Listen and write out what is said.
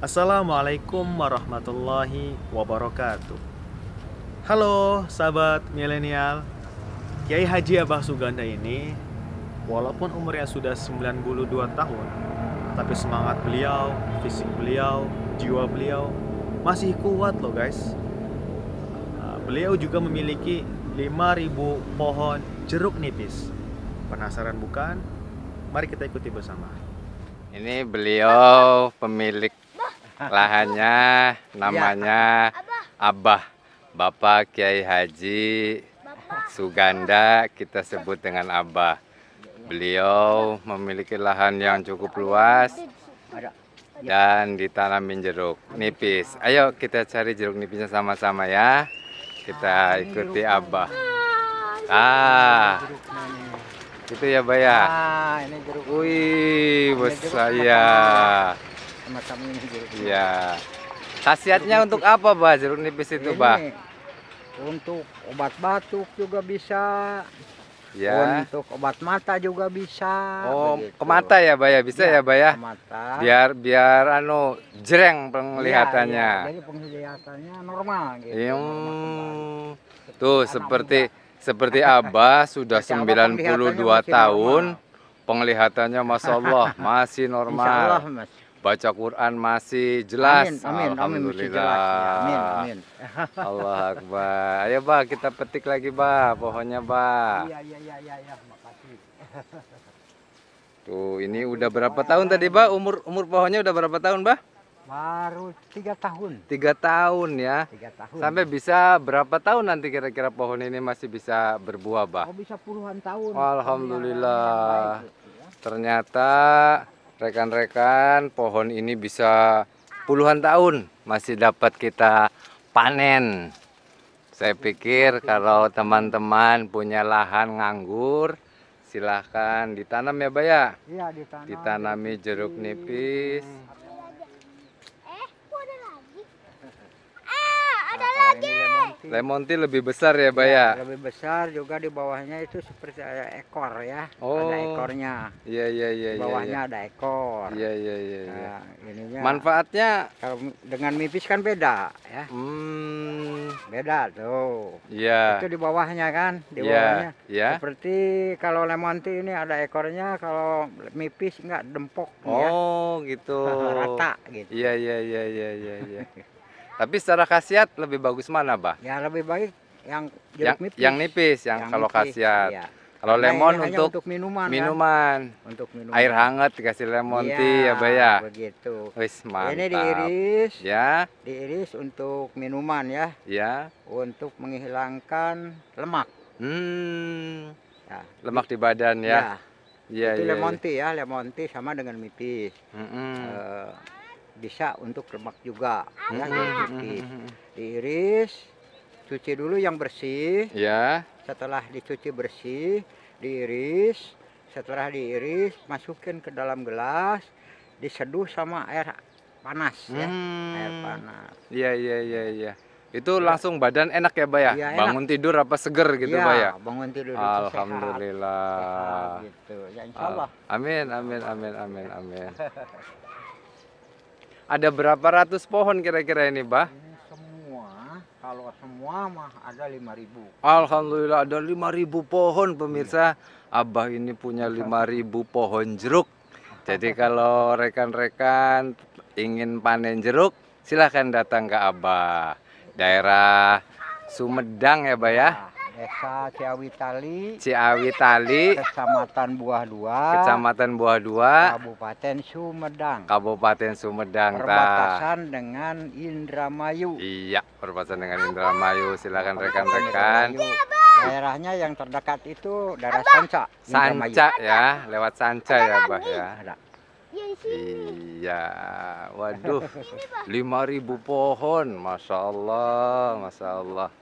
Assalamualaikum warahmatullahi wabarakatuh. Halo sahabat milenial. Kiai Haji Abah Suganda ini walaupun umurnya sudah 92 tahun, tapi semangat beliau, fisik beliau, jiwa beliau masih kuat loh guys. Ah, beliau juga memiliki 5000 pohon jeruk nipis. Penasaran bukan? Mari kita ikuti bersama. Ini beliau pemilik lahannya namanya Abah Bapak Kiai Haji Suganda kita sebut dengan Abah beliau memiliki lahan yang cukup luas dan ditanamin jeruk nipis ayo kita cari jeruk nipisnya sama-sama ya kita ikuti Abah ah itu ya Baya ah, ini jeruk wih bos saya semacam ini jeruk nipis. Iya. Khasiatnya jeruk untuk apa, Pak? jeruk nipis itu, Pak? Untuk obat batuk juga bisa. Ya. Untuk obat mata juga bisa. Oh, begitu. ke mata ya, Pak ya? Bisa iya, ya, ya Ke mata. Biar biar anu jreng penglihatannya. Ya, ya. Jadi penglihatannya normal gitu. Yang... Normal hmm. Tuh Anak seperti muda. seperti Abah sudah 92 tahun. Normal penglihatannya Masya Allah masih normal. Insya Allah, mas baca Quran masih jelas. Amin, amin, ya, Alhamdulillah. amin, amin, amin. Allah Akbar. Ayo, Ba, kita petik lagi, Ba, pohonnya, Ba. Iya, iya, iya, iya, iya. makasih. Tuh, ini udah berapa tahun tadi, Ba? Umur umur pohonnya udah berapa tahun, Ba? Baru tiga tahun. Tiga tahun ya. Tiga tahun. Sampai bisa berapa tahun nanti kira-kira pohon ini masih bisa berbuah, Ba? Oh, bisa puluhan tahun. Alhamdulillah. Ternyata rekan-rekan pohon ini bisa puluhan tahun masih dapat kita panen saya pikir kalau teman-teman punya lahan nganggur silahkan ditanam ya Baya ya, iya, ditanam. ditanami jeruk nipis hmm. Lemon tea lebih besar ya, Baya. ya? Lebih besar juga di bawahnya itu seperti ada ekor ya. Oh. Ada ekornya. Iya, iya, iya. Di iya, bawahnya ya, ya. ada ekor. Iya, iya, iya. Ya. ininya, Manfaatnya? Kalau dengan mipis kan beda ya. Hmm. Beda tuh. Iya. Itu di bawahnya kan, di iya, bawahnya. Iya. Seperti kalau lemon tea ini ada ekornya, kalau mipis nggak dempok. Ya. Oh, ya. gitu. Rata gitu. Iya, iya, iya, iya, iya. iya. Tapi secara khasiat lebih bagus mana, Bah? Ya lebih baik yang jeruk yang, nipis. Yang nipis, yang, yang kalau nipis, khasiat. Iya. Kalau nah, lemon untuk, untuk minuman, kan? minuman. Kan? Untuk minuman. Air hangat dikasih lemon ya, tea ya, Bay ya. Begitu. Wis, Ini diiris. Ya. Diiris untuk minuman ya. Ya. Untuk menghilangkan lemak. Hmm. Ya. Lemak di badan ya. ya. ya itu ya, lemon iya. tea ya, lemon tea sama dengan mipis. Mm -hmm. uh, eh, bisa untuk lemak juga ya diiris cuci dulu yang bersih ya setelah dicuci bersih diiris setelah diiris masukin ke dalam gelas diseduh sama air panas ya air panas iya iya iya iya itu langsung badan enak ya, Pak ya? ya bangun enak. tidur apa seger gitu, ya, ya? bangun tidur itu Alhamdulillah. Sehat, sehat gitu. Ya, insya Allah. Amin, amin, amin, amin, amin. Ada berapa ratus pohon kira-kira ini, Bah? Ini semua, kalau semua mah ada lima ribu. Alhamdulillah ada lima ribu pohon pemirsa. Iya. Abah ini punya lima ribu pohon jeruk. Jadi kalau rekan-rekan ingin panen jeruk, silahkan datang ke Abah. Daerah Sumedang ya, Bah ya. Iya. Desa Ciawi Tali. Ciawi Tali. Kecamatan Buah Dua. Kecamatan Buah Dua. Kabupaten Sumedang. Kabupaten Sumedang. Perbatasan ta. dengan Indramayu. Iya, perbatasan dengan Indramayu. Silakan rekan-rekan. Daerahnya yang terdekat itu daerah Sanca. Indramayu. Sanca ya, lewat Sanca ya, Mbah ya. Ada. Iya, iya. waduh, 5000 pohon, masya Allah, masya Allah.